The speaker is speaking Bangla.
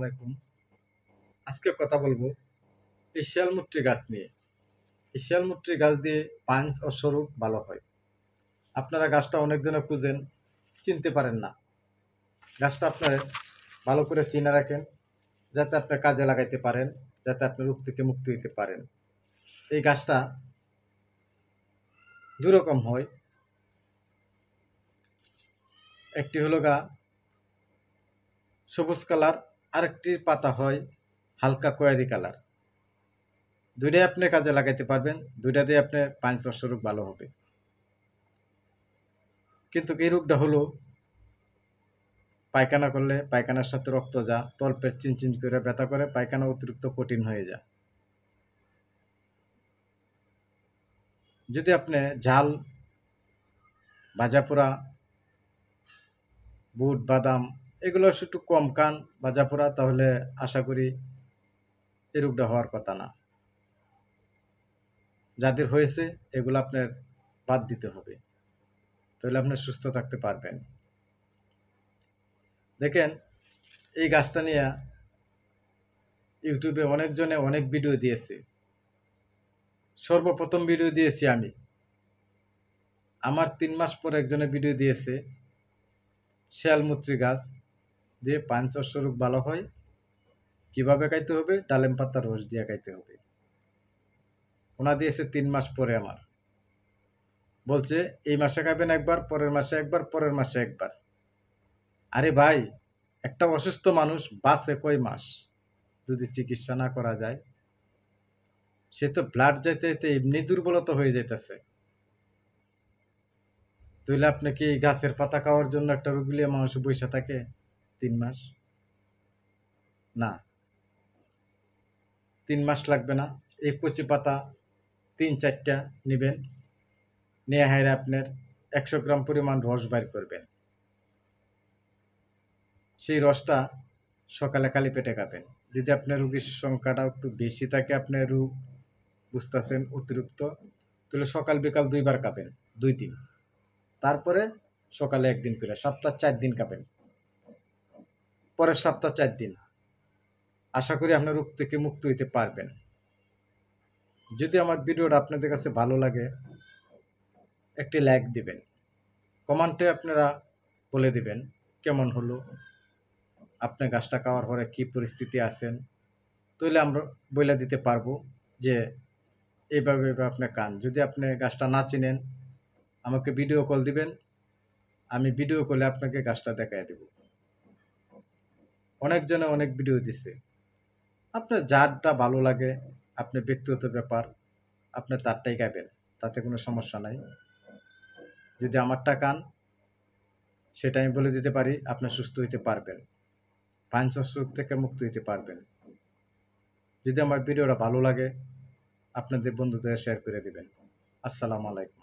আলাইকুম আজকে কথা বলবো এই শিয়ালমুট্রি গাছ নিয়ে এই শিয়ালমুট্রি গাছ দিয়ে পাঞ্চ ও স্বরূপ ভালো হয় আপনারা গাছটা অনেকজনে খুঁজেন চিনতে পারেন না গাছটা আপনারা ভালো করে চিনে রাখেন যাতে আপনি কাজে লাগাইতে পারেন যাতে আপনি রোগ থেকে মুক্ত হইতে পারেন এই গাছটা দুরকম হয় একটি হলো গা সবুজ কালার আরেকটির পাতা হয় হালকা কোয়ারি কালার দুইটাই আপনি কাজে লাগাইতে পারবেন দুইটা দিয়ে আপনার পাঞ্চস্য রোগ ভালো হবে কিন্তু এই রোগটা হলো পায়খানা করলে পায়খানার সাথে রক্ত যা তলপেট চিনচিন করে ব্যথা করে পায়খানা অতিরিক্ত কঠিন হয়ে যায় যদি আপনি ঝাল ভাজাপোড়া বুট বাদাম এগুলো একটু কম কান ভাজাপোড়া তাহলে আশা করি এ রোগটা হওয়ার কথা না যাদের হয়েছে এগুলো আপনার বাদ দিতে হবে তাহলে আপনি সুস্থ থাকতে পারবেন দেখেন এই গাছটা নিয়ে ইউটিউবে অনেকজনে অনেক ভিডিও দিয়েছে সর্বপ্রথম ভিডিও দিয়েছি আমি আমার তিন মাস পর একজনে ভিডিও দিয়েছে শিয়ালমুত্রী গাছ দিয়ে পান ভালো হয় কিভাবে খাইতে হবে ডালেম পাতার রস দিয়ে খাইতে হবে ওনা দিয়েছে তিন মাস পরে আমার বলছে এই মাসে খাবেন একবার পরের মাসে একবার পরের মাসে একবার আরে ভাই একটা অসুস্থ মানুষ বাঁচে কয় মাস যদি চিকিৎসা না করা যায় সে তো ব্লাড যেতে যেতে এমনি দুর্বলতা হয়ে যেতেছে তুইলে আপনি কি গাছের পাতা খাওয়ার জন্য একটা রুগুলিয়া মানুষ বসে থাকে তিন মাস না তিন মাস লাগবে না এই কচি পাতা তিন চারটা নেবেন নিয়ে হাইরে আপনার একশো গ্রাম পরিমাণ রস বাইর করবেন সেই রসটা সকালে কালি পেটে খাবেন যদি আপনার রুগীর সংখ্যাটা একটু বেশি থাকে আপনার রোগ বুঝতেছেন অতিরিক্ত তাহলে সকাল বিকাল দুইবার খাবেন দুই দিন তারপরে সকালে একদিন করে সপ্তাহ চার দিন কাপেন পরের সপ্তাহ চার দিন আশা করি আপনার রোগ থেকে মুক্ত হইতে পারবেন যদি আমার ভিডিওটা আপনাদের কাছে ভালো লাগে একটি লাইক দিবেন কমেন্টে আপনারা বলে দিবেন কেমন হলো আপনার গাছটা খাওয়ার পরে কী পরিস্থিতি আছেন তাহলে আমরা বলে দিতে পারবো যে এইভাবে এভাবে আপনি কান যদি আপনি গাছটা না চিনেন আমাকে ভিডিও কল দিবেন আমি ভিডিও কলে আপনাকে গাছটা দেখাই দেবো অনেকজনে অনেক ভিডিও দিছে আপনার যারটা ভালো লাগে আপনি ব্যক্তিগত ব্যাপার আপনি তারটাই গাইবেন তাতে কোনো সমস্যা নাই যদি আমারটা কান সেটা আমি বলে দিতে পারি আপনি সুস্থ হইতে পারবেন ফাইন্স অসুখ থেকে মুক্ত হইতে পারবেন যদি আমার ভিডিওটা ভালো লাগে আপনাদের বন্ধুদের শেয়ার করে দিবেন আসসালামু আলাইকুম